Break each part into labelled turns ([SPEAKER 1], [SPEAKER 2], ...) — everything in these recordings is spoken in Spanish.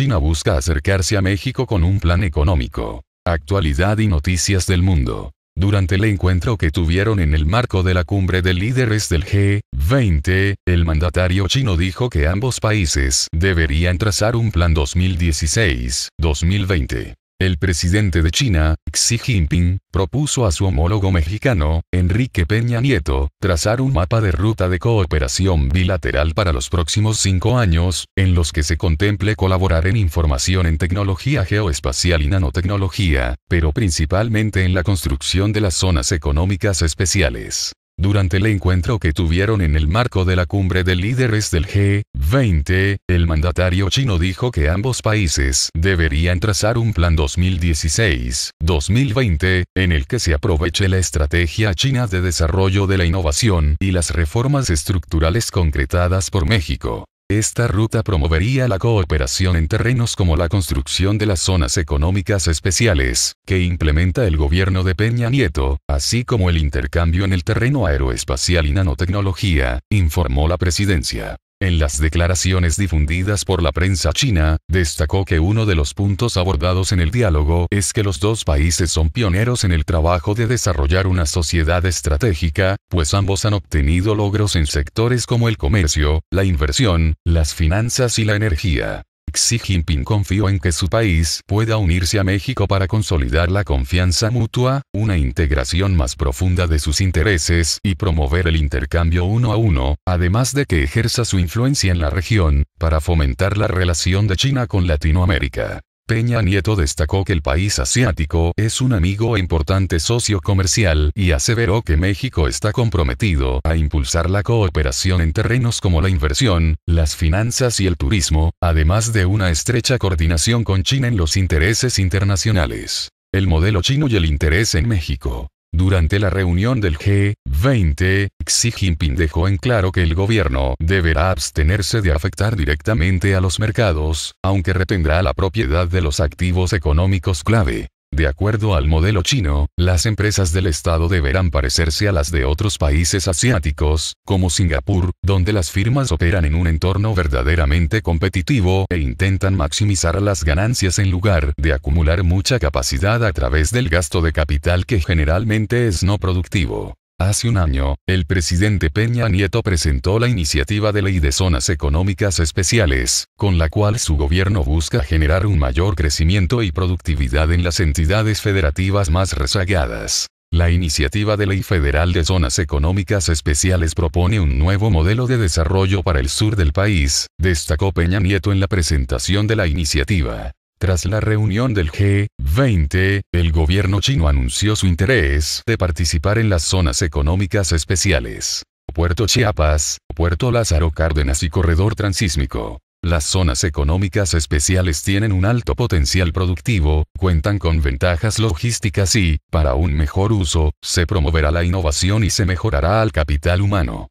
[SPEAKER 1] China busca acercarse a México con un plan económico. Actualidad y noticias del mundo. Durante el encuentro que tuvieron en el marco de la cumbre de líderes del G20, el mandatario chino dijo que ambos países deberían trazar un plan 2016-2020 el presidente de China, Xi Jinping, propuso a su homólogo mexicano, Enrique Peña Nieto, trazar un mapa de ruta de cooperación bilateral para los próximos cinco años, en los que se contemple colaborar en información en tecnología geoespacial y nanotecnología, pero principalmente en la construcción de las zonas económicas especiales. Durante el encuentro que tuvieron en el marco de la cumbre de líderes del G20, el mandatario chino dijo que ambos países deberían trazar un plan 2016-2020, en el que se aproveche la estrategia china de desarrollo de la innovación y las reformas estructurales concretadas por México. Esta ruta promovería la cooperación en terrenos como la construcción de las zonas económicas especiales, que implementa el gobierno de Peña Nieto, así como el intercambio en el terreno aeroespacial y nanotecnología, informó la presidencia. En las declaraciones difundidas por la prensa china, destacó que uno de los puntos abordados en el diálogo es que los dos países son pioneros en el trabajo de desarrollar una sociedad estratégica, pues ambos han obtenido logros en sectores como el comercio, la inversión, las finanzas y la energía. Xi Jinping confió en que su país pueda unirse a México para consolidar la confianza mutua, una integración más profunda de sus intereses y promover el intercambio uno a uno, además de que ejerza su influencia en la región, para fomentar la relación de China con Latinoamérica. Peña Nieto destacó que el país asiático es un amigo e importante socio comercial y aseveró que México está comprometido a impulsar la cooperación en terrenos como la inversión, las finanzas y el turismo, además de una estrecha coordinación con China en los intereses internacionales. El modelo chino y el interés en México. Durante la reunión del G20, Xi Jinping dejó en claro que el gobierno deberá abstenerse de afectar directamente a los mercados, aunque retendrá la propiedad de los activos económicos clave. De acuerdo al modelo chino, las empresas del Estado deberán parecerse a las de otros países asiáticos, como Singapur, donde las firmas operan en un entorno verdaderamente competitivo e intentan maximizar las ganancias en lugar de acumular mucha capacidad a través del gasto de capital que generalmente es no productivo. Hace un año, el presidente Peña Nieto presentó la iniciativa de ley de zonas económicas especiales, con la cual su gobierno busca generar un mayor crecimiento y productividad en las entidades federativas más rezagadas. La iniciativa de ley federal de zonas económicas especiales propone un nuevo modelo de desarrollo para el sur del país, destacó Peña Nieto en la presentación de la iniciativa. Tras la reunión del G20, el gobierno chino anunció su interés de participar en las zonas económicas especiales. Puerto Chiapas, Puerto Lázaro Cárdenas y Corredor Transísmico. Las zonas económicas especiales tienen un alto potencial productivo, cuentan con ventajas logísticas y, para un mejor uso, se promoverá la innovación y se mejorará al capital humano.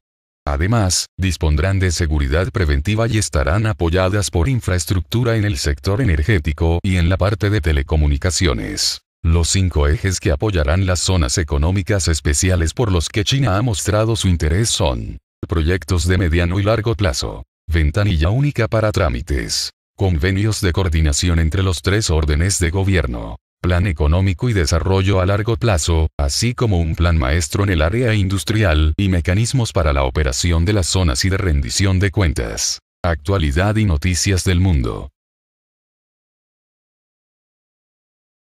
[SPEAKER 1] Además, dispondrán de seguridad preventiva y estarán apoyadas por infraestructura en el sector energético y en la parte de telecomunicaciones. Los cinco ejes que apoyarán las zonas económicas especiales por los que China ha mostrado su interés son proyectos de mediano y largo plazo, ventanilla única para trámites, convenios de coordinación entre los tres órdenes de gobierno, plan económico y desarrollo a largo plazo, así como un plan maestro en el área industrial y mecanismos para la operación de las zonas y de rendición de cuentas. Actualidad y noticias del mundo.